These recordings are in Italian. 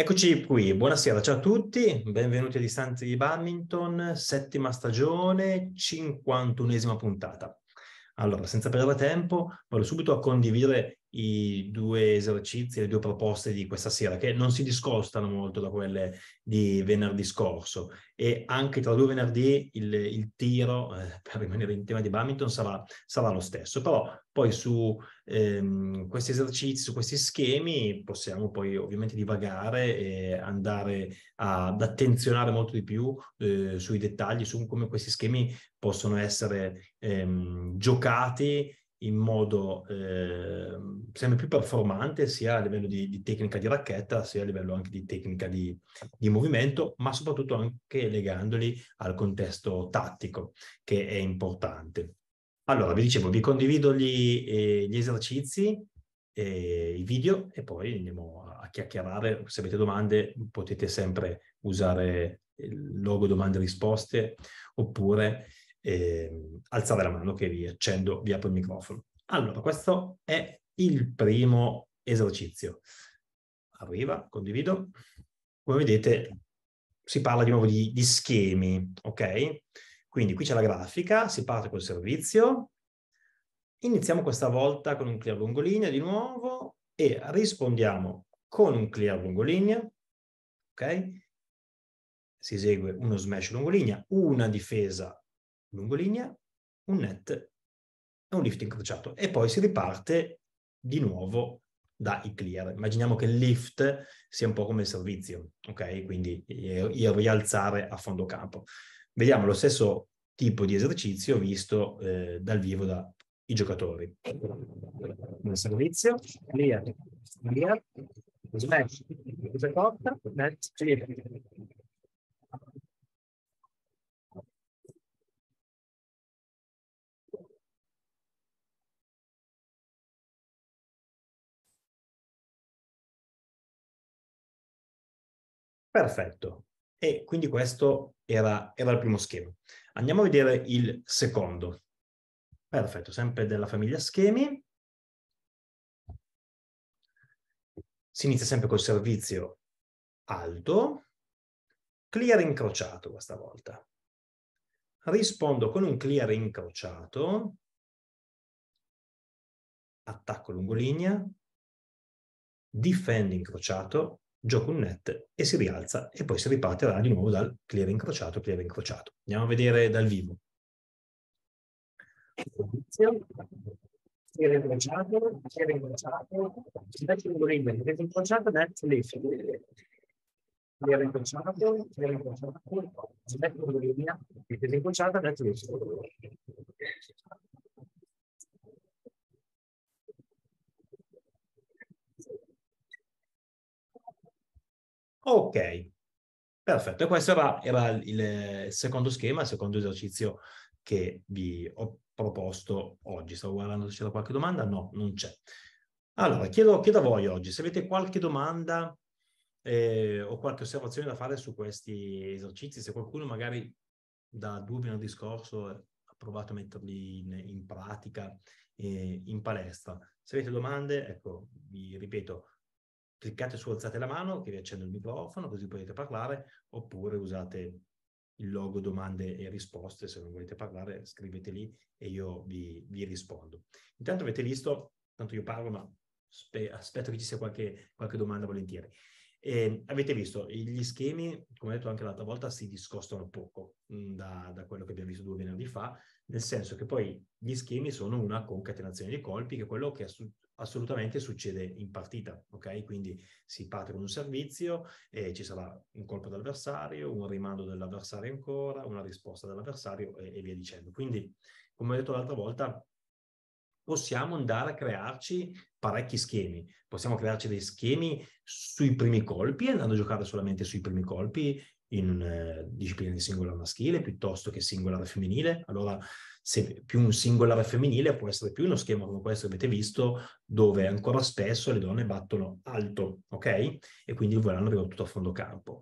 Eccoci qui, buonasera, ciao a tutti, benvenuti a Distanze di Badminton, settima stagione, 51esima puntata. Allora, senza perdere tempo, vado subito a condividere i due esercizi, le due proposte di questa sera, che non si discostano molto da quelle di venerdì scorso. E anche tra due venerdì il, il tiro, eh, per rimanere in tema di badminton, sarà, sarà lo stesso. Però poi su ehm, questi esercizi, su questi schemi, possiamo poi ovviamente divagare e andare ad attenzionare molto di più eh, sui dettagli, su come questi schemi possono essere ehm, giocati in modo eh, sempre più performante sia a livello di, di, tecnica di racchetta sia a livello anche di tecnica di, di, movimento, ma soprattutto anche legandoli al contesto tattico che è importante. Allora, vi dicevo, vi condivido gli, eh, gli esercizi, eh, i video e poi andiamo a, a chiacchierare. Se avete domande potete sempre usare il logo domande e risposte oppure eh, alzate la mano che vi accendo, via apro il microfono. Allora, questo è il primo esercizio. Arriva, condivido. Come vedete si parla di nuovo di, di schemi, ok? Quindi qui c'è la grafica, si parte col servizio, Iniziamo questa volta con un clear lungolinea di nuovo e rispondiamo con un clear lungolinea, ok? Si esegue uno smash lungolinea, una difesa lungolinea, un net e un lift incrociato. E poi si riparte di nuovo dai clear. Immaginiamo che il lift sia un po' come il servizio, ok? Quindi eh, il rialzare a fondo campo. Vediamo lo stesso tipo di esercizio visto eh, dal vivo dai giocatori. Nel servizio, clear, clear, smash, corta, net, clear. Perfetto. E quindi questo era, era il primo schema. Andiamo a vedere il secondo. Perfetto, sempre della famiglia schemi. Si inizia sempre col servizio alto, clear incrociato questa volta. Rispondo con un clear incrociato, attacco lungolinea, difendo incrociato, gioca un net e si rialza e poi si ripartirà di nuovo dal clear incrociato, clear incrociato. Andiamo a vedere dal vivo. Clear incrociato, clear incrociato, net ingolibile, clear incrociato, net lift. Clear incrociato, clear incrociato, net ingolibile, clear incrociato, net lift. Ok, perfetto. E questo era, era il, secondo schema, il secondo esercizio che vi ho proposto oggi. Stavo guardando se c'era qualche domanda. No, non c'è. Allora, chiedo, chiedo, a voi oggi se avete qualche domanda eh, o qualche osservazione da fare su questi esercizi, se qualcuno magari da due venerdì scorso ha provato a metterli in, in pratica eh, in palestra. Se avete domande, ecco, vi ripeto, cliccate su alzate la mano che vi accendo il microfono così potete parlare oppure usate il logo domande e risposte se non volete parlare scrivete lì e io vi, vi rispondo intanto avete visto tanto io parlo ma spe- aspetto che ci sia qualche, qualche domanda volentieri e ehm, avete visto gli schemi come detto anche l'altra volta si discostano poco mm, da, da quello che abbiamo visto due venerdì fa nel senso che poi gli schemi sono una concatenazione di colpi che è quello che è su- assolutamente succede in partita, ok? Quindi si parte con un servizio e ci sarà un colpo dell'avversario, un rimando dell'avversario ancora, una risposta dell'avversario e, e via dicendo. Quindi, come ho detto l'altra volta, possiamo andare a crearci parecchi schemi. Possiamo crearci dei schemi sui primi colpi, andando a giocare solamente sui primi colpi in eh, disciplina di singolare maschile piuttosto che singolare femminile. Allora, se più un singolare femminile può essere più uno schema come questo che avete visto, dove ancora spesso le donne battono alto, ok? E quindi il volano arriva tutto a fondo campo.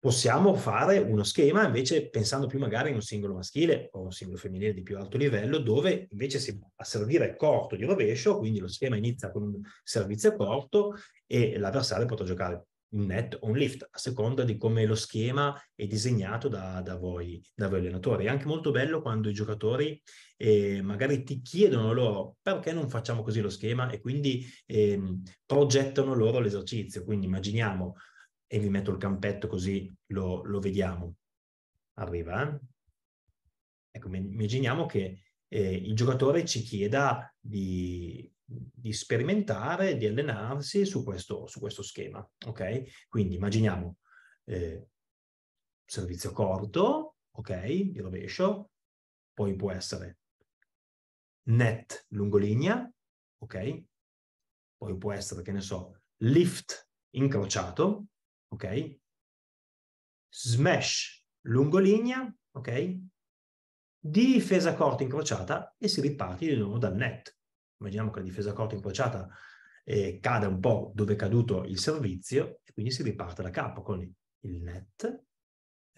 Possiamo fare uno schema invece pensando più magari in un singolo maschile o un singolo femminile di più alto livello, dove invece si va a servire corto di rovescio, quindi lo schema inizia con un servizio corto e l'avversario potrà giocare un net o un lift, a seconda di come lo schema è disegnato da, da, voi, da voi allenatori. È anche molto bello quando i giocatori eh, magari ti chiedono loro perché non facciamo così lo schema e quindi eh, progettano loro l'esercizio. Quindi immaginiamo, e vi metto il campetto così lo, lo vediamo. Arriva, eh? Ecco, immaginiamo che eh, il giocatore ci chieda di di sperimentare, di allenarsi su questo, su questo schema. Ok? Quindi immaginiamo eh, servizio corto, ok, di rovescio, poi può essere net lungolinea, ok, poi può essere, che ne so, lift incrociato, ok, smash lungolinea, ok, difesa corta incrociata e si riparti di nuovo dal net immaginiamo che la difesa corta incrociata eh, cade un po' dove è caduto il servizio e quindi si riparte da capo con il net,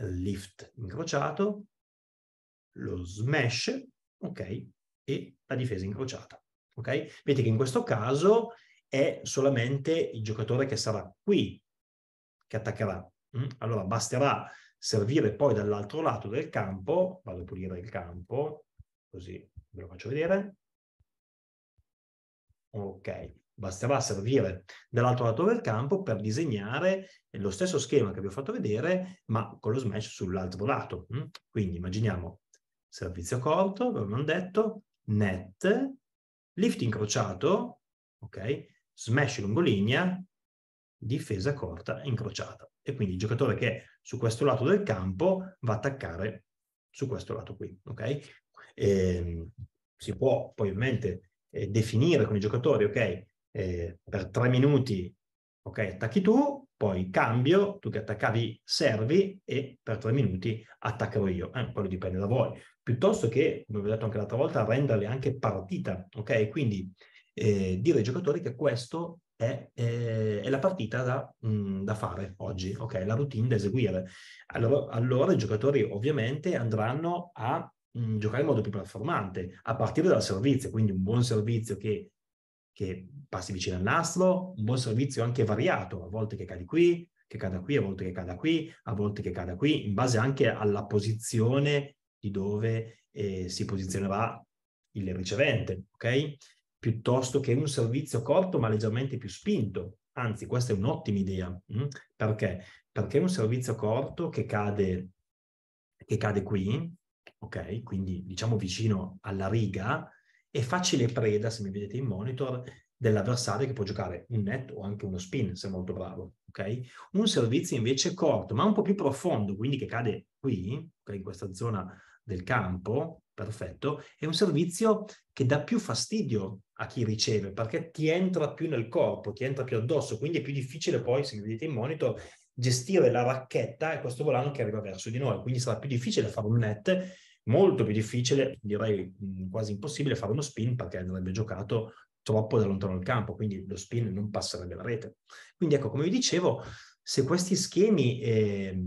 il lift incrociato, lo smash, ok, e la difesa incrociata. Ok? Vedete che in questo caso è solamente il giocatore che sarà qui che attaccherà. Mm? Allora basterà servire poi dall'altro lato del campo, vado a pulire il campo, così ve lo faccio vedere, Ok, basterà servire dall'altro lato del campo per disegnare lo stesso schema che vi ho fatto vedere, ma con lo smash sull'altro lato. Mm? Quindi immaginiamo servizio corto, ve l'ho detto, net, lift incrociato, ok, smash lungolinea, difesa corta incrociata. E quindi il giocatore che è su questo lato del campo va a attaccare su questo lato qui, ok? E, ehm, si può poi ovviamente eh, definire con i giocatori, ok, eh, per tre minuti, ok, attacchi tu, poi cambio, tu che attaccavi servi e per tre minuti attaccherò io. Eh, quello dipende da voi. Piuttosto che, come vi ho detto anche l'altra volta, renderle anche partita, ok? Quindi eh, dire ai giocatori che questo è, è, eh, è la partita da, mh, mm, da, fare oggi, ok? La routine da eseguire. Allora, allora i giocatori ovviamente andranno a giocare in modo più performante, a partire dal servizio, quindi un buon servizio che, che passi vicino al nastro, un buon servizio anche variato, a volte che cadi qui, che cada qui, a volte che cada qui, a volte che cada qui, in base anche alla posizione di dove eh, si posizionerà il ricevente, ok? Piuttosto che un servizio corto ma leggermente più spinto. Anzi, questa è un'ottima idea. Mm? Perché? Perché un servizio corto che cade, che cade qui ok? Quindi diciamo vicino alla riga è facile preda, se mi vedete in monitor, dell'avversario che può giocare un net o anche uno spin, se è molto bravo, ok? Un servizio invece corto, ma un po' più profondo, quindi che cade qui, in questa zona del campo, perfetto, è un servizio che dà più fastidio a chi riceve perché ti entra più nel corpo, ti entra più addosso, quindi è più difficile poi, se mi vedete in monitor, gestire la racchetta e questo volano che arriva verso di noi. Quindi sarà più difficile fare un net, molto più difficile, direi quasi impossibile fare uno spin perché andrebbe giocato troppo da lontano il campo, quindi lo spin non passerebbe la rete. Quindi ecco, come vi dicevo, se questi schemi eh,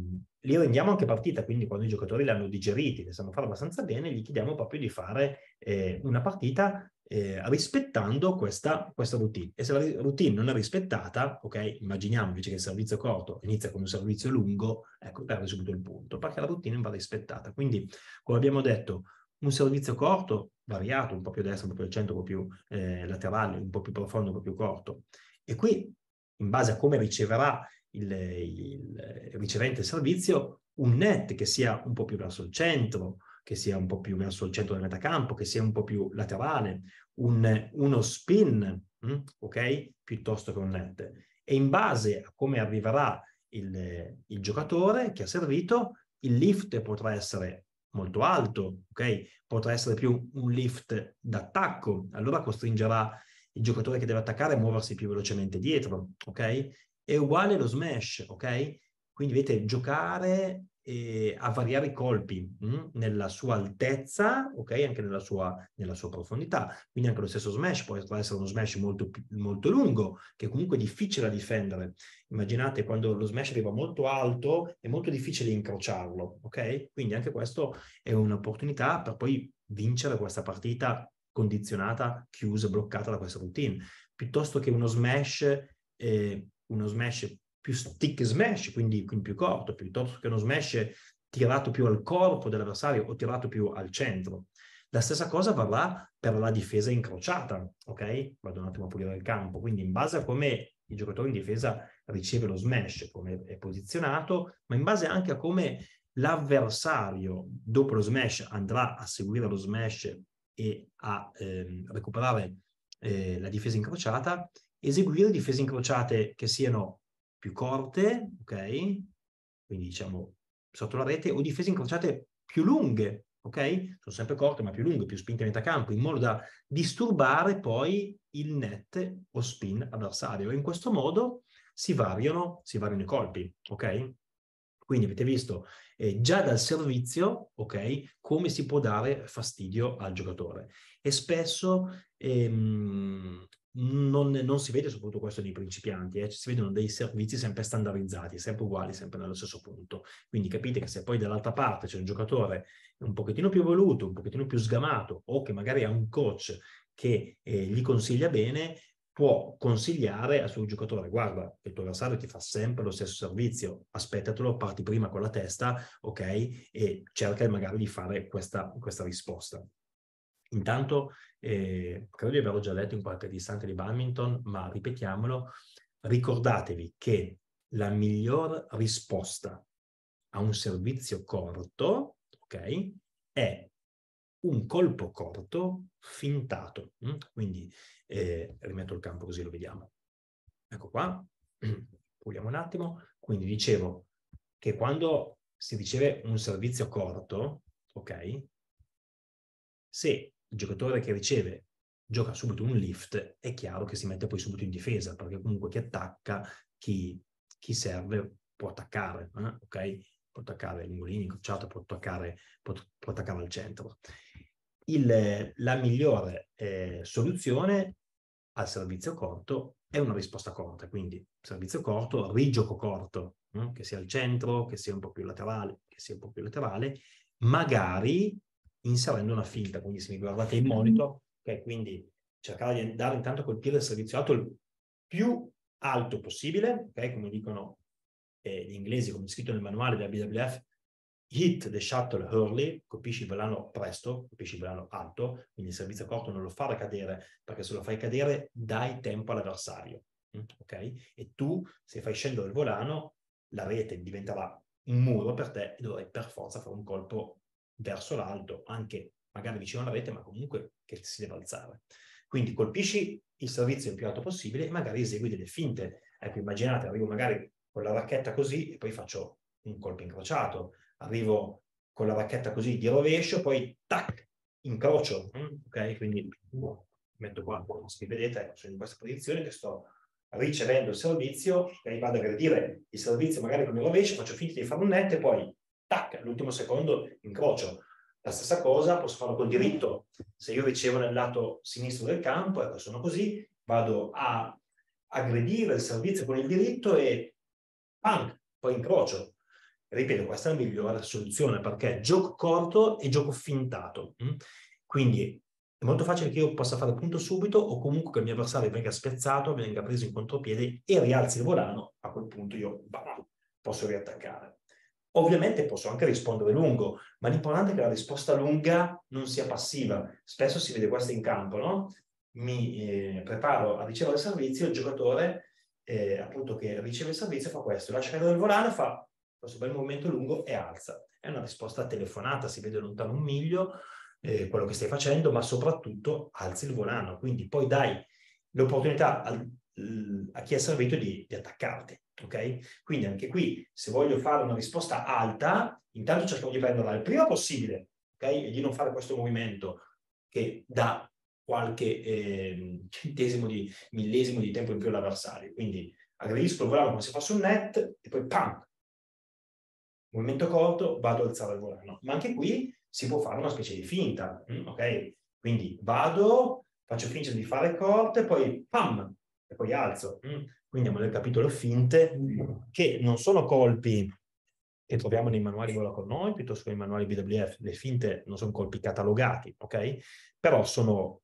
li rendiamo anche partita, quindi quando i giocatori li hanno digeriti, li sanno fare abbastanza bene, gli chiediamo proprio di fare eh, una partita eh, rispettando questa, questa, routine. E se la routine non è rispettata, ok, immaginiamo invece che il servizio corto inizia con un servizio lungo, ecco, perde subito il punto, perché la routine va rispettata. Quindi, come abbiamo detto, un servizio corto, variato, un po' più a destra, un po' più al centro, un po' più eh, laterale, un po' più profondo, un po' più corto. E qui, in base a come riceverà il, il, il ricevente il servizio, un net che sia un po' più verso il centro, che sia un po' più verso il centro del metacampo, che sia un po' più laterale, un, uno spin, mm, ok? Piuttosto che un net. E in base a come arriverà il, il giocatore che ha servito, il lift potrà essere molto alto, ok? Potrà essere più un lift d'attacco, allora costringerà il giocatore che deve attaccare a muoversi più velocemente dietro, ok? È uguale allo smash, ok? Quindi dovete giocare eh, a variare i colpi mh? Mm, nella sua altezza, ok, anche nella sua, nella sua, profondità. Quindi anche lo stesso smash può essere uno smash molto, molto lungo, che comunque è difficile da difendere. Immaginate quando lo smash arriva molto alto, è molto difficile incrociarlo, ok? Quindi anche questo è un'opportunità per poi vincere questa partita condizionata, chiusa, bloccata da questa routine, piuttosto che uno smash, eh, uno smash più stick smash, quindi, quindi più corto, piuttosto che uno smash tirato più al corpo dell'avversario o tirato più al centro. La stessa cosa varrà per la difesa incrociata, ok? Vado un attimo a pulire il campo, quindi in base a come il giocatore in difesa riceve lo smash, come è posizionato, ma in base anche a come l'avversario dopo lo smash andrà a seguire lo smash e a ehm, recuperare eh, la difesa incrociata, eseguire difese incrociate che siano più corte, ok? Quindi diciamo sotto la rete, o difese incrociate più lunghe, ok? Sono sempre corte ma più lunghe, più spinte a metà campo, in modo da disturbare poi il net o spin avversario. E in questo modo si variano, si variano i colpi, ok? Quindi avete visto eh, già dal servizio, ok, come si può dare fastidio al giocatore. E spesso ehm, non, non, si vede soprattutto questo nei principianti, eh? si vedono dei servizi sempre standardizzati, sempre uguali, sempre nello stesso punto. Quindi capite che se poi dall'altra parte c'è un giocatore un pochettino più evoluto, un pochettino più sgamato, o che magari ha un coach che eh, gli consiglia bene, può consigliare al suo giocatore, guarda, il tuo avversario ti fa sempre lo stesso servizio, aspettatelo, parti prima con la testa, ok? E cerca magari di fare questa, questa risposta. Intanto, eh, credo di averlo già letto in qualche distante di badminton, ma ripetiamolo, ricordatevi che la miglior risposta a un servizio corto, ok, è un colpo corto fintato. Mm? Quindi eh, rimetto il campo così lo vediamo. Ecco qua, puliamo un attimo. Quindi dicevo che quando si riceve un servizio corto, ok, se il giocatore che riceve gioca subito un lift, è chiaro che si mette poi subito in difesa, perché comunque chi attacca, chi, chi serve può attaccare, eh? ok? Può attaccare Lungolini, Crociato, può attaccare, può, può attaccare al centro. Il, la migliore eh, soluzione al servizio corto è una risposta corta, quindi servizio corto, rigioco corto, eh? che sia al centro, che sia un po' più laterale, che sia un po' più laterale, magari inserendo una finta. Quindi se mi guardate il mm-hmm. monitor, okay, quindi cercare di andare intanto a colpire il servizio alto il più alto possibile, okay, come dicono eh, gli inglesi, come scritto nel manuale della BWF, hit the shuttle early, colpisci il volano presto, colpisci il volano alto, quindi il servizio corto non lo fa cadere, perché se lo fai cadere dai tempo all'avversario, mm, ok? E tu, se fai scendere il volano, la rete diventerà un muro per te e dovrai per forza fare un colpo verso l'alto, anche magari vicino alla rete, ma comunque che si deve alzare. Quindi colpisci il servizio il più alto possibile e magari esegui delle finte. Ecco, immaginate, arrivo magari con la racchetta così e poi faccio un colpo incrociato, arrivo con la racchetta così di rovescio, poi tac, incrocio, mm, ok? Quindi metto qua, se vedete, ecco, sono in questa posizione che sto ricevendo il servizio, e vado a gradire il servizio magari con il rovescio, faccio finta di fare un net e poi tac, l'ultimo secondo incrocio. La stessa cosa posso farlo col diritto. Se io ricevo nel lato sinistro del campo, ecco, sono così, vado a aggredire il servizio con il diritto e bang, poi incrocio. Ripeto, questa è la migliore soluzione perché gioco corto e gioco fintato. Mm? Quindi è molto facile che io possa fare punto subito o comunque che il mio avversario venga spezzato, venga preso in contropiede e rialzi il volano. A quel punto io bah, posso riattaccare. Ovviamente posso anche rispondere lungo, ma l'importante è che la risposta lunga non sia passiva. Spesso si vede questo in campo, no? Mi eh, preparo a ricevere il servizio, il giocatore eh, appunto che riceve il servizio fa questo, lascia cadere il volano, fa questo bel movimento lungo e alza. È una risposta telefonata, si vede lontano un miglio eh, quello che stai facendo, ma soprattutto alzi il volano. Quindi poi dai l'opportunità al a chi è servito di, di attaccarti. Okay? Quindi anche qui, se voglio fare una risposta alta, intanto cerchiamo di prenderla il prima possibile, okay? E di non fare questo movimento che dà qualche eh, centesimo di millesimo di tempo in più all'avversario. Quindi aggredisco il volano come se fosse un net e poi pam! Movimento corto, vado ad alzare il volano. Ma anche qui si può fare una specie di finta, ok? Quindi vado, faccio finta di fare corte, poi pam! e poi alzo. Mm. Quindi abbiamo del capitolo finte che non sono colpi che troviamo nei manuali Vola con noi, piuttosto che nei manuali BWF, le finte non sono colpi catalogati, ok? Però sono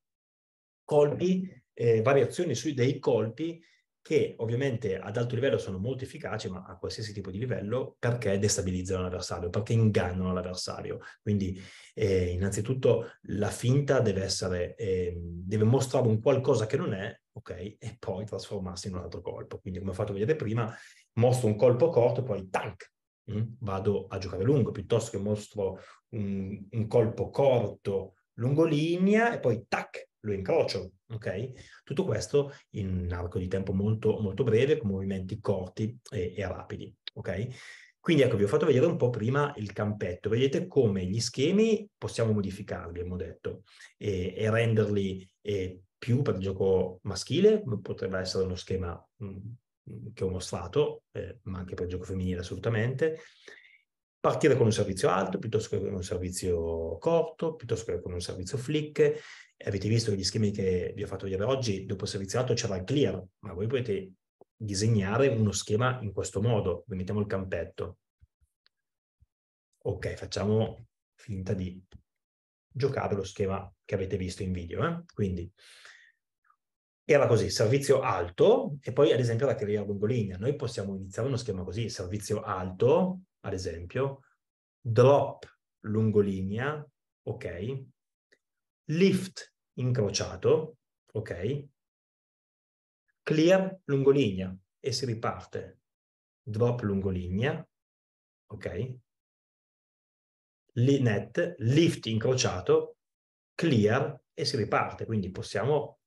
colpi, eh, variazioni sui dei colpi che ovviamente ad alto livello sono molto efficaci, ma a qualsiasi tipo di livello, perché destabilizzano l'avversario, perché ingannano l'avversario. Quindi eh, innanzitutto la finta deve essere, eh, deve mostrare un qualcosa che non è ok? E poi trasformarsi in un altro colpo. Quindi, come ho fatto vedere prima, mostro un colpo corto e poi tank, mh? Mm, vado a giocare lungo, piuttosto che mostro un, un colpo corto lungo linea e poi tac, lo incrocio, ok? Tutto questo in un arco di tempo molto, molto breve, con movimenti corti e, e rapidi, ok? Quindi ecco, vi ho fatto vedere un po' prima il campetto. Vedete come gli schemi possiamo modificarli, abbiamo detto, e, e renderli e più per gioco maschile, potrebbe essere uno schema mm, mm, che ho mostrato, eh, ma anche per gioco femminile assolutamente. Partire con un servizio alto piuttosto che con un servizio corto, piuttosto che con un servizio flick. Avete visto che gli schemi che vi ho fatto vedere oggi, dopo il servizio alto c'era il clear, ma voi potete disegnare uno schema in questo modo. Vi mettiamo il campetto. Ok, facciamo finta di giocate lo schema che avete visto in video. Eh? Quindi era così, servizio alto, e poi ad esempio la carriera lungolinea. Noi possiamo iniziare uno schema così, servizio alto, ad esempio, drop lungolinea, ok, lift incrociato, ok, clear lungolinea e si riparte, drop lungolinea, ok, net, lift incrociato, clear e si riparte. Quindi possiamo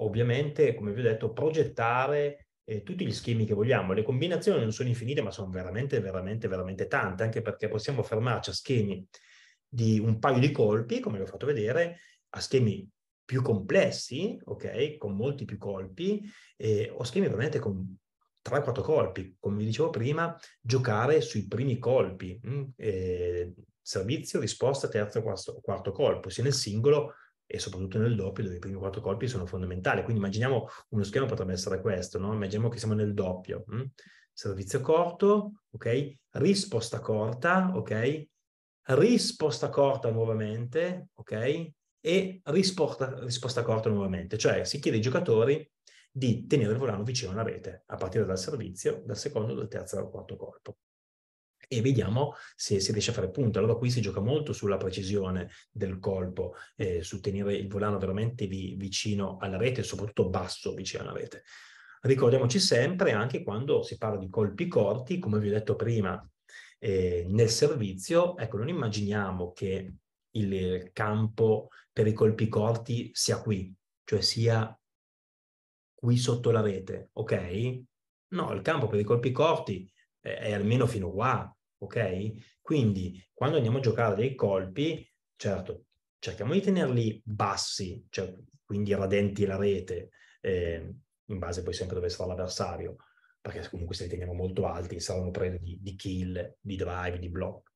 ovviamente, come vi ho detto, progettare eh, tutti gli schemi che vogliamo. Le combinazioni non sono infinite, ma sono veramente, veramente, veramente tante, anche perché possiamo fermarci a schemi di un paio di colpi, come vi ho fatto vedere, a schemi più complessi, ok, con molti più colpi, eh, o schemi veramente con 3-4 colpi, come vi dicevo prima, giocare sui primi colpi, eh, servizio, risposta, terzo, quarto, quarto colpo, sia nel singolo e soprattutto nel doppio dove i primi 4 colpi sono fondamentali. Quindi immaginiamo uno schema potrebbe essere questo, no? immaginiamo che siamo nel doppio. Mh? Mm. Servizio corto, ok? Risposta corta, ok? Risposta corta nuovamente, ok? E risposta, risposta corta nuovamente. Cioè si chiede ai giocatori di tenere il volano vicino alla rete, a partire dal servizio, dal secondo, dal terzo, dal quarto corpo e vediamo se si riesce a fare punto. Allora qui si gioca molto sulla precisione del colpo, eh, su tenere il volano veramente vi, vicino alla rete, soprattutto basso vicino alla rete. Ricordiamoci sempre, anche quando si parla di colpi corti, come vi ho detto prima, eh, nel servizio, ecco, non immaginiamo che il campo per i colpi corti sia qui, cioè sia qui sotto la rete, ok? No, il campo per i colpi corti è, è almeno fino qua, ok? Quindi quando andiamo a giocare dei colpi, certo, cerchiamo di tenerli bassi, cioè, quindi radenti la rete, eh, in base poi sempre dove sarà l'avversario, perché comunque se li teniamo molto alti saranno prede di, di kill, di drive, di block.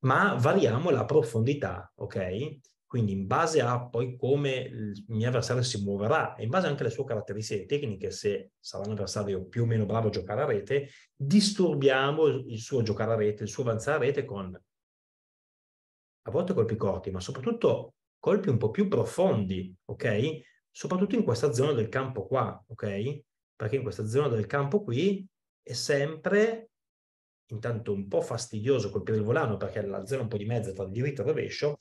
Ma variamo la profondità, ok? Quindi in base a poi come il mio avversario si muoverà e in base anche alle sue caratteristiche tecniche, se sarà un avversario più o meno bravo a giocare a rete, disturbiamo il suo giocare a rete, il suo avanzare a rete con a volte colpi corti, ma soprattutto colpi un po' più profondi, ok? Soprattutto in questa zona del campo qua, ok? Perché in questa zona del campo qui è sempre intanto un po' fastidioso colpire il volano perché la zona un po' di mezzo tra diritto e rovescio,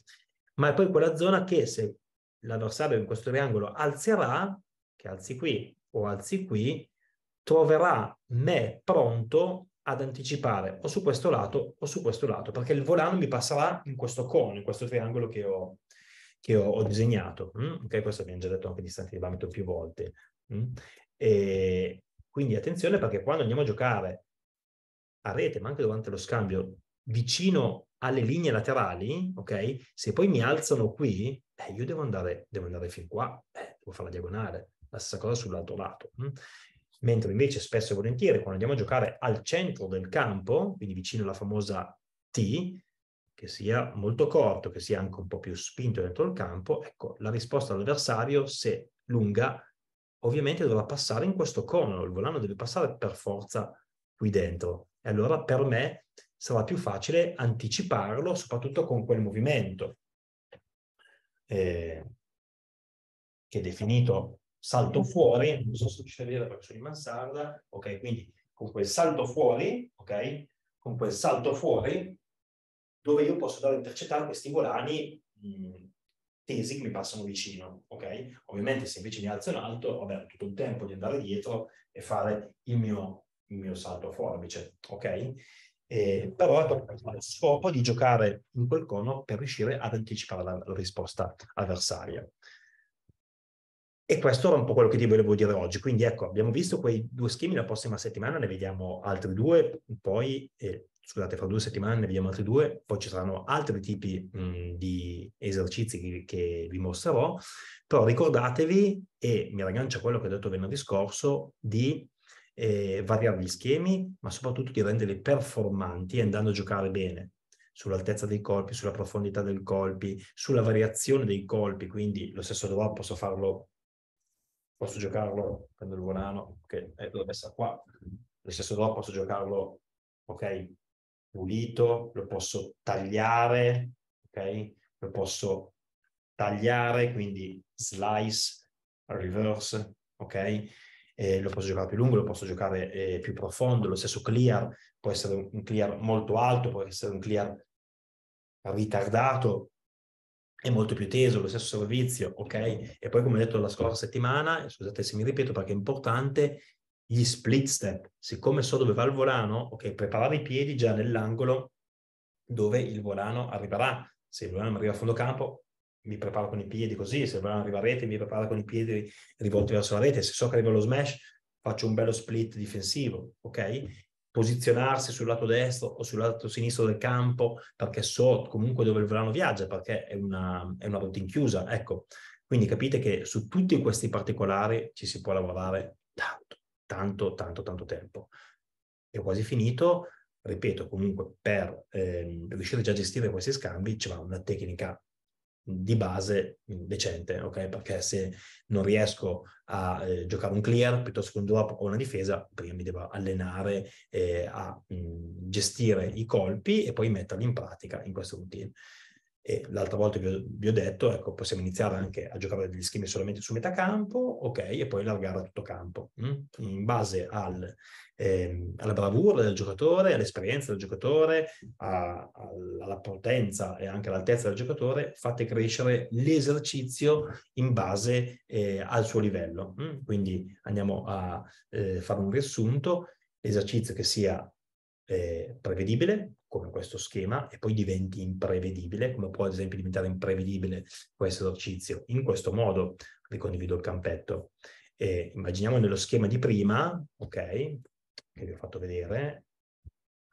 ma è poi quella zona che se l'avversario in questo triangolo alzerà, che alzi qui o alzi qui, troverà me pronto ad anticipare o su questo lato o su questo lato, perché il volano mi passerà in questo cono, in questo triangolo che ho, che ho, ho disegnato. Mm? Okay, questo abbiamo già detto anche di stanti di bambino più volte. Mm? E quindi attenzione perché quando andiamo a giocare a rete, ma anche durante lo scambio, vicino alle linee laterali, ok? Se poi mi alzano qui, eh, io devo andare, devo andare fin qua, eh, devo fare la diagonale, la stessa cosa sull'altro lato. Hm? Mentre invece spesso e volentieri quando andiamo a giocare al centro del campo, quindi vicino alla famosa T, che sia molto corto, che sia anche un po' più spinto dentro il campo, ecco, la risposta all'avversario, se lunga, ovviamente dovrà passare in questo cono, il volano deve passare per forza qui dentro. E allora per me sarà più facile anticiparlo, soprattutto con quel movimento, eh, che è definito salto fuori, non so se riuscite a vedere perché sono in mansarda, ok, quindi con quel salto fuori, ok, con quel salto fuori, dove io posso andare a intercettare questi volani mh, mm, tesi che mi passano vicino, ok? Ovviamente se invece mi alzo in alto, vabbè, ho tutto il tempo di andare dietro e fare il mio, il mio salto forbice, ok? eh, però ha lo scopo di giocare in quel cono per riuscire ad anticipare la, la risposta avversaria. E questo era un po' quello che ti volevo dire oggi. Quindi ecco, abbiamo visto quei due schemi, la prossima settimana ne vediamo altri due, poi, eh, scusate, fra due settimane ne vediamo altri due, poi ci saranno altri tipi mh, di esercizi che, che, vi mostrerò, però ricordatevi, e mi raggancio a quello che ho detto venerdì scorso, di eh, variare gli schemi, ma soprattutto di renderli performanti andando a giocare bene sull'altezza dei colpi, sulla profondità dei colpi, sulla variazione dei colpi, quindi lo stesso drop posso farlo, posso giocarlo, prendo il volano, che okay, l'ho messa qua, lo stesso drop posso giocarlo, ok, pulito, lo posso tagliare, ok, lo posso tagliare, quindi slice, reverse, ok, eh, lo posso giocare più lungo, lo posso giocare eh, più profondo, lo stesso clear può essere un clear molto alto, può essere un clear ritardato, e molto più teso, lo stesso servizio, ok? E poi come ho detto la scorsa settimana, scusate se mi ripeto perché è importante, gli split step, siccome so dove va il volano, ok, preparare i piedi già nell'angolo dove il volano arriverà, se il volano arriva a fondo campo, mi preparo con i piedi così, se il voglio arriva a rete mi preparo con i piedi rivolti verso la rete, se so che arriva lo smash faccio un bello split difensivo, ok? Posizionarsi sul lato destro o sul lato sinistro del campo perché so comunque dove il volano viaggia perché è una, è una routine chiusa, ecco. Quindi capite che su tutti questi particolari ci si può lavorare tanto, tanto, tanto, tanto tempo. È quasi finito, ripeto, comunque per eh, riuscire già a gestire questi scambi ci va una tecnica di base decente, ok? Perché se non riesco a eh, giocare un clear piuttosto che un drop o una difesa, prima mi devo allenare eh, a mh, mm, gestire i colpi e poi metterli in pratica in questo routine. E l'altra volta vi, vi ho, detto, ecco, possiamo iniziare anche a giocare degli schemi solamente su metà campo, ok, e poi allargare a tutto campo, mh? Mm? in base al, ehm, alla bravura del giocatore, all'esperienza del giocatore, a, alla potenza e anche all'altezza del giocatore, fate crescere l'esercizio in base eh, al suo livello. Mh? Mm? Quindi andiamo a eh, fare un riassunto, l'esercizio che sia eh, prevedibile, come questo schema e poi diventi imprevedibile, come può ad esempio diventare imprevedibile questo esercizio. In questo modo ricondivido il campetto. E immaginiamo nello schema di prima, ok, che vi ho fatto vedere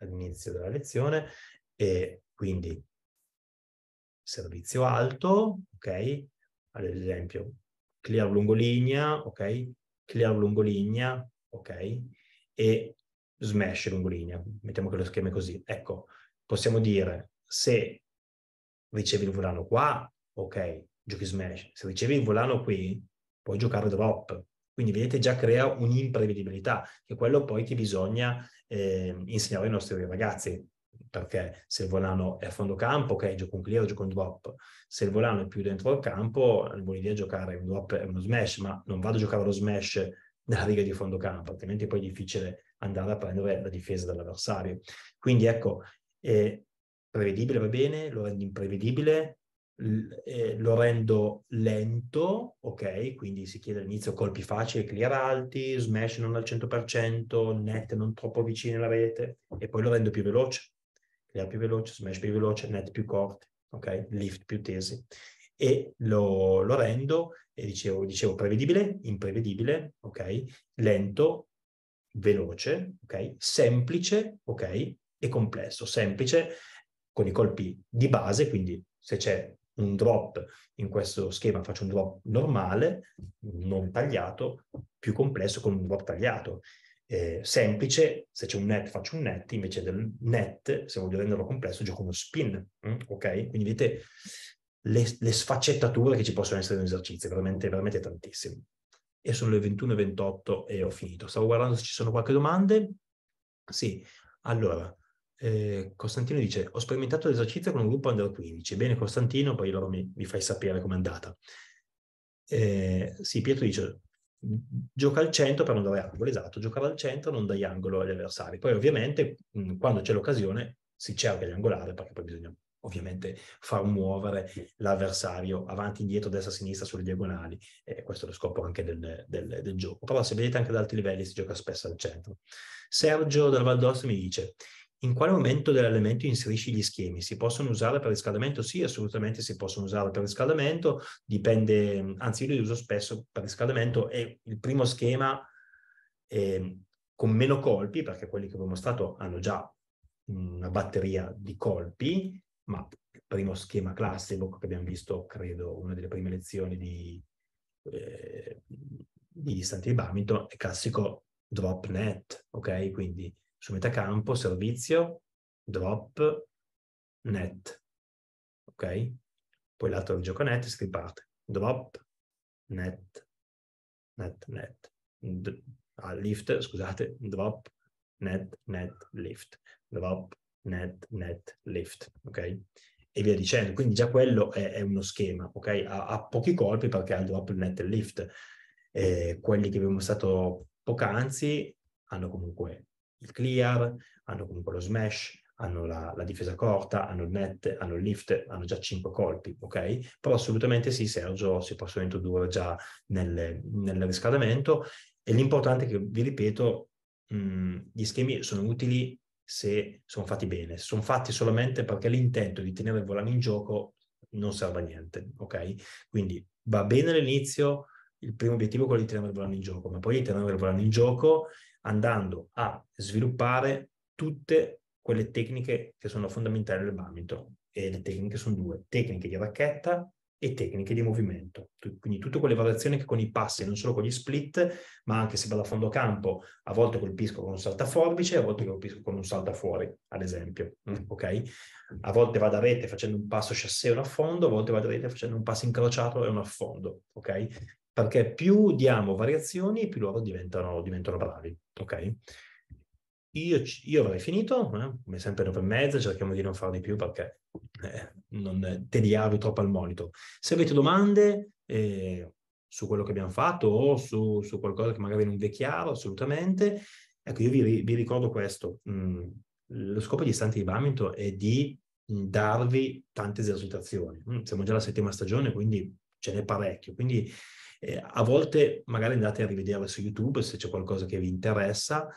all'inizio della lezione, e quindi servizio alto, ok, ad esempio clear lungolinea, ok, clear lungolinea, ok, e smash lungo linea, mettiamo che lo schema così. Ecco, possiamo dire se ricevi il volano qua, ok, giochi smash. Se ricevi il volano qui, puoi giocare drop. Quindi vedete già crea un'imprevedibilità, che quello poi ti bisogna eh, insegnare ai nostri ragazzi. Perché se il volano è a fondo campo, ok, gioco un clear, gioco un drop. Se il volano è più dentro il campo, l'idea è giocare un drop e uno smash, ma non vado a giocare lo smash nella riga di fondo campo, altrimenti poi è difficile andare a prendere la difesa dell'avversario. Quindi ecco, eh, prevedibile va bene, lo rendo imprevedibile, eh, lo rendo lento, ok? Quindi si chiede all'inizio colpi facili, clear alti, smash non al 100%, net non troppo vicine alla rete e poi lo rendo più veloce, clear più veloce, smash più veloce, net più corti, ok? Lift più tesi e lo, lo rendo, e dicevo, dicevo prevedibile, imprevedibile, ok? Lento, veloce, okay? semplice okay? e complesso. Semplice con i colpi di base, quindi se c'è un drop in questo schema faccio un drop normale, non tagliato, più complesso con un drop tagliato. Eh, semplice, se c'è un net faccio un net, invece del net, se voglio renderlo complesso, gioco uno spin, mm, ok? Quindi vedete le, le, sfaccettature che ci possono essere in un esercizio, veramente, veramente tantissime e sono le 21.28 e ho finito. Stavo guardando se ci sono qualche domande. Sì, allora, eh, Costantino dice, ho sperimentato l'esercizio con un gruppo under 15. Bene Costantino, poi loro mi, mi fai sapere com'è andata. Eh, sì, Pietro dice, gioca al centro per non dare angolo, esatto, giocare al centro non dai angolo agli avversari. Poi ovviamente mh, quando c'è l'occasione si cerca di angolare perché poi bisogna ovviamente far muovere l'avversario avanti, indietro, destra, sinistra, sulle diagonali. E questo è lo scopo anche del, del, del, gioco. Però se vedete anche ad alti livelli si gioca spesso al centro. Sergio dal Valdosta mi dice, in quale momento dell'elemento inserisci gli schemi? Si possono usare per riscaldamento? Sì, assolutamente si possono usare per riscaldamento, dipende, anzi io li uso spesso per riscaldamento e il primo schema eh, con meno colpi, perché quelli che vi ho mostrato hanno già una batteria di colpi, ma il primo schema classico che abbiamo visto, credo, una delle prime lezioni di, eh, di Santi Bamington, è classico drop net, ok? Quindi su metacampo, servizio, drop, net, ok? Poi l'altro gioco net si riparte, drop, net, net, net, D- ah, lift, scusate, drop, net, net, lift, drop, net, net, lift, ok? E via dicendo. Quindi già quello è, è uno schema, ok? Ha, ha, pochi colpi perché ha il drop, net e il lift. Eh, quelli che abbiamo mostrato poc'anzi hanno comunque il clear, hanno comunque lo smash, hanno la, la, difesa corta, hanno il net, hanno il lift, hanno già 5 colpi, ok? Però assolutamente sì, Sergio, si possono introdurre già nel, nel riscaldamento e l'importante è che, vi ripeto, mh, mm, gli schemi sono utili se sono fatti bene, se sono fatti solamente perché l'intento di tenere il volano in gioco non serve a niente, ok? Quindi va bene all'inizio, il primo obiettivo è quello di tenere il volano in gioco, ma poi di tenere il volano in gioco andando a sviluppare tutte quelle tecniche che sono fondamentali nel badminton. E le tecniche sono due, tecniche di racchetta e tecniche di movimento. Quindi tutte quelle variazioni che con i passi, non solo con gli split, ma anche se vado a fondo campo, a volte colpisco con un saltaforbice, a volte colpisco con un fuori, ad esempio. Mm, ok? A volte vado a rete facendo un passo chassé e un affondo, a volte vado a rete facendo un passo incrociato e un affondo. ok? Perché più diamo variazioni, più loro diventano, diventano bravi. Okay? Io, io, avrei finito, eh? come sempre dopo e mezza, cerchiamo di non fare di più perché eh, non tediarvi troppo al monito. Se avete domande eh, su quello che abbiamo fatto o su, su, qualcosa che magari non vi è chiaro, assolutamente, ecco, io vi, vi ricordo questo. Mm, lo scopo di Istanti di Bamento è di darvi tante esercitazioni. Mm, siamo già alla settima stagione, quindi ce n'è parecchio. Quindi eh, a volte magari andate a rivederle su YouTube se c'è qualcosa che vi interessa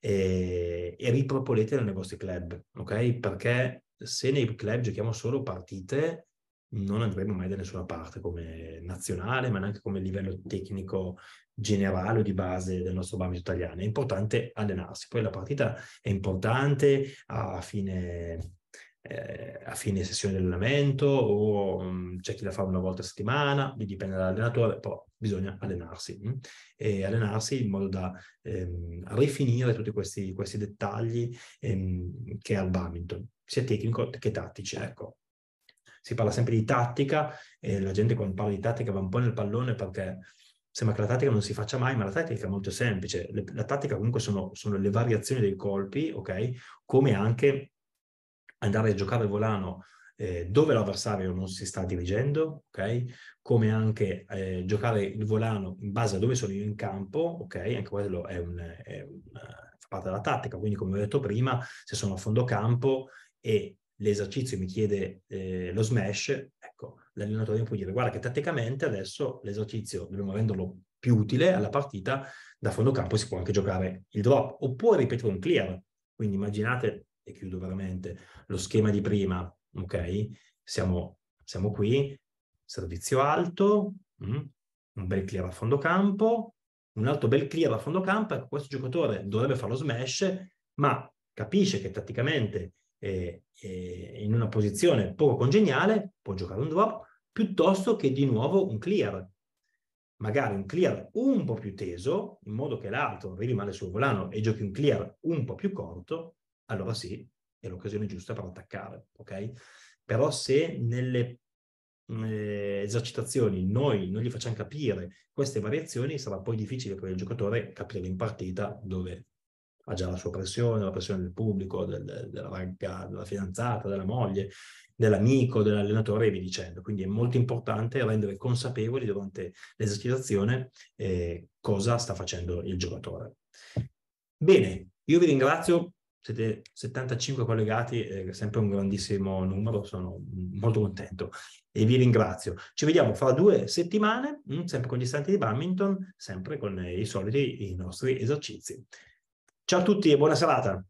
e, e riproponetele nei vostri club, ok? Perché se nei club giochiamo solo partite non andremo mai da nessuna parte come nazionale, ma neanche come livello tecnico generale o di base del nostro bambino italiano. È importante allenarsi. Poi la partita è importante a fine eh, a fine sessione di allenamento o um, c'è chi la fa una volta a settimana, dipende dall'allenatore, però bisogna allenarsi mh? Mm. e allenarsi in modo da ehm, rifinire tutti questi, questi dettagli ehm, che è al badminton, sia tecnico che tattici, ecco. Si parla sempre di tattica e la gente quando parla di tattica va un po' nel pallone perché sembra che la tattica non si faccia mai, ma la tattica è molto semplice. Le, la tattica comunque sono, sono le variazioni dei colpi, ok? Come anche andare a giocare il volano eh, dove l'avversario non si sta dirigendo, ok? come anche eh, giocare il volano in base a dove sono io in campo, ok? anche quello è un, è un, eh, fa parte della tattica, quindi come ho detto prima, se sono a fondo campo e l'esercizio mi chiede eh, lo smash, ecco, l'allenatore mi può dire guarda che tatticamente adesso l'esercizio dobbiamo renderlo più utile alla partita, da fondo campo si può anche giocare il drop, oppure ripetere un clear, quindi immaginate e chiudo veramente, lo schema di prima, ok? Siamo, siamo qui, servizio alto, mm, un bel clear a fondo campo, un altro bel clear a fondo campo, ecco, questo giocatore dovrebbe fare lo smash, ma capisce che tatticamente è, è in una posizione poco congeniale, può giocare un drop, piuttosto che di nuovo un clear. Magari un clear un po' più teso, in modo che l'altro arrivi male sul volano e giochi un clear un po' più corto, allora sì, è l'occasione giusta per attaccare, ok? Però se nelle eh, esercitazioni noi non gli facciamo capire queste variazioni, sarà poi difficile per il giocatore capire in partita dove ha già la sua pressione, la pressione del pubblico, del, della ragazza, della fidanzata, della moglie, dell'amico, dell'allenatore e via dicendo. Quindi è molto importante rendere consapevoli durante l'esercitazione eh, cosa sta facendo il giocatore. Bene, io vi ringrazio siete 75 collegati, eh, è sempre un grandissimo numero, sono molto contento e vi ringrazio. Ci vediamo fra due settimane, mm, sempre con gli istanti di Badminton, sempre con i soliti i nostri esercizi. Ciao a tutti e buona serata!